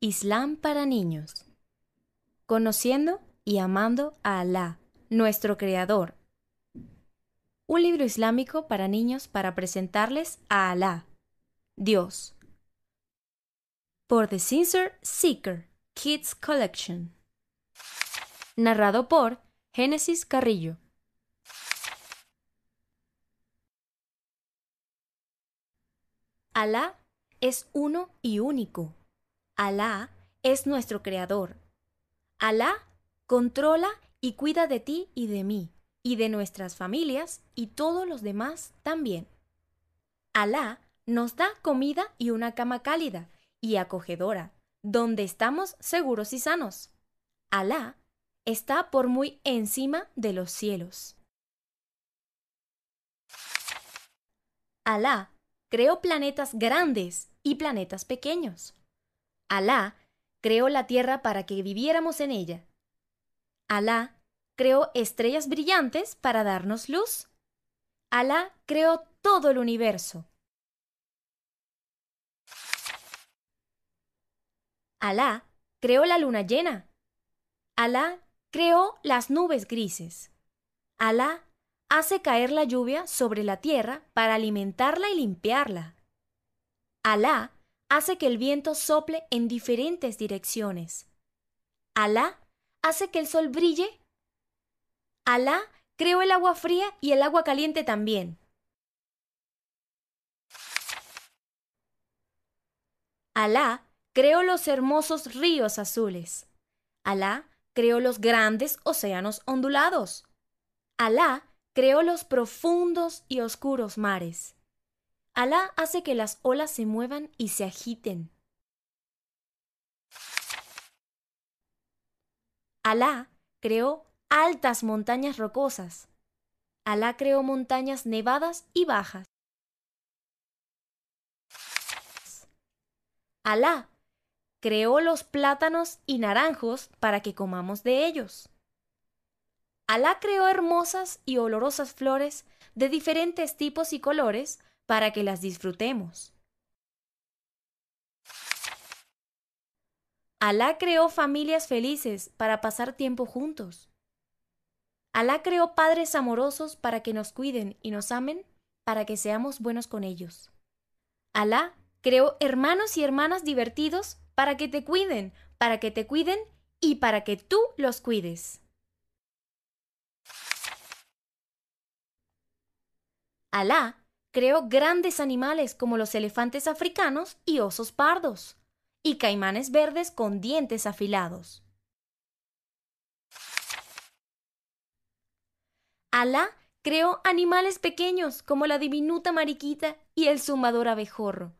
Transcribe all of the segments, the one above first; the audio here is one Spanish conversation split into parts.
Islam para niños. Conociendo y amando a Alá, nuestro Creador. Un libro islámico para niños para presentarles a Alá, Dios. Por The Sincer Seeker Kids Collection. Narrado por Génesis Carrillo. Alá es uno y único Alá es nuestro creador. Alá controla y cuida de ti y de mí, y de nuestras familias y todos los demás también. Alá nos da comida y una cama cálida y acogedora, donde estamos seguros y sanos. Alá está por muy encima de los cielos. Alá creó planetas grandes y planetas pequeños. Alá creó la tierra para que viviéramos en ella. Alá creó estrellas brillantes para darnos luz. Alá creó todo el universo. Alá creó la luna llena. Alá creó las nubes grises. Alá hace caer la lluvia sobre la tierra para alimentarla y limpiarla. Alá hace que el viento sople en diferentes direcciones. Alá hace que el sol brille. Alá creó el agua fría y el agua caliente también. Alá creó los hermosos ríos azules. Alá creó los grandes océanos ondulados. Alá creó los profundos y oscuros mares. Alá hace que las olas se muevan y se agiten. Alá creó altas montañas rocosas. Alá creó montañas nevadas y bajas. Alá creó los plátanos y naranjos para que comamos de ellos. Alá creó hermosas y olorosas flores de diferentes tipos y colores para que las disfrutemos. Alá creó familias felices para pasar tiempo juntos. Alá creó padres amorosos para que nos cuiden y nos amen, para que seamos buenos con ellos. Alá creó hermanos y hermanas divertidos para que te cuiden, para que te cuiden y para que tú los cuides. Alá creó grandes animales como los elefantes africanos y osos pardos, y caimanes verdes con dientes afilados. Alá creó animales pequeños como la diminuta mariquita y el zumbador abejorro.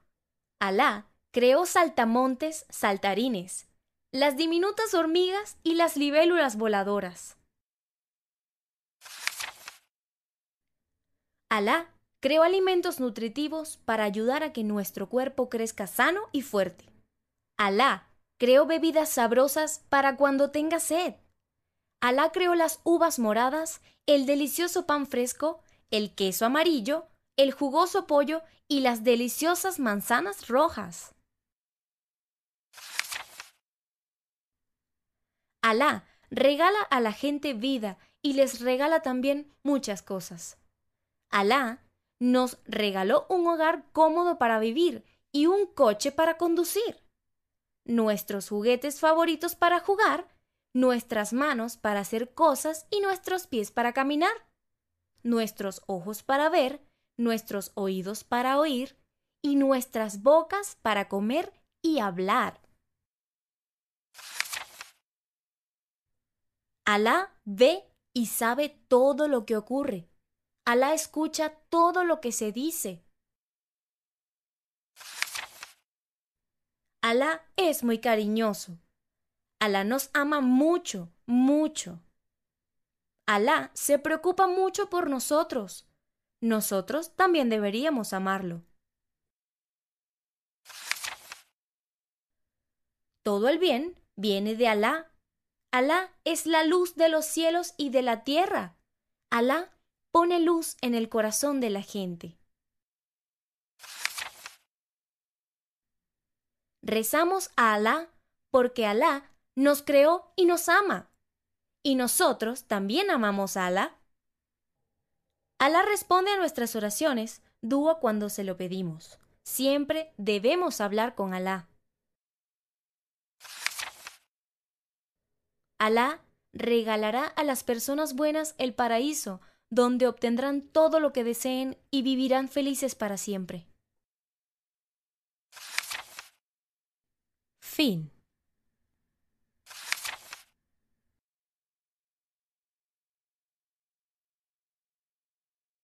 Alá creó saltamontes, saltarines, las diminutas hormigas y las libélulas voladoras. Alá Creó alimentos nutritivos para ayudar a que nuestro cuerpo crezca sano y fuerte. Alá, Creó bebidas sabrosas para cuando tenga sed. Alá creó las uvas moradas, el delicioso pan fresco, el queso amarillo, el jugoso pollo y las deliciosas manzanas rojas. Alá regala a la gente vida y les regala también muchas cosas. Alá nos regaló un hogar cómodo para vivir y un coche para conducir, nuestros juguetes favoritos para jugar, nuestras manos para hacer cosas y nuestros pies para caminar, nuestros ojos para ver, nuestros oídos para oír y nuestras bocas para comer y hablar. Alá ve y sabe todo lo que ocurre Alá escucha todo lo que se dice. Alá es muy cariñoso. Alá nos ama mucho, mucho. Alá se preocupa mucho por nosotros. Nosotros también deberíamos amarlo. Todo el bien viene de Alá. Alá es la luz de los cielos y de la tierra. Alá pone luz en el corazón de la gente. Rezamos a Alá porque Alá nos creó y nos ama. Y nosotros también amamos a Alá. Alá responde a nuestras oraciones, dúo cuando se lo pedimos. Siempre debemos hablar con Alá. Alá regalará a las personas buenas el paraíso donde obtendrán todo lo que deseen y vivirán felices para siempre. Fin.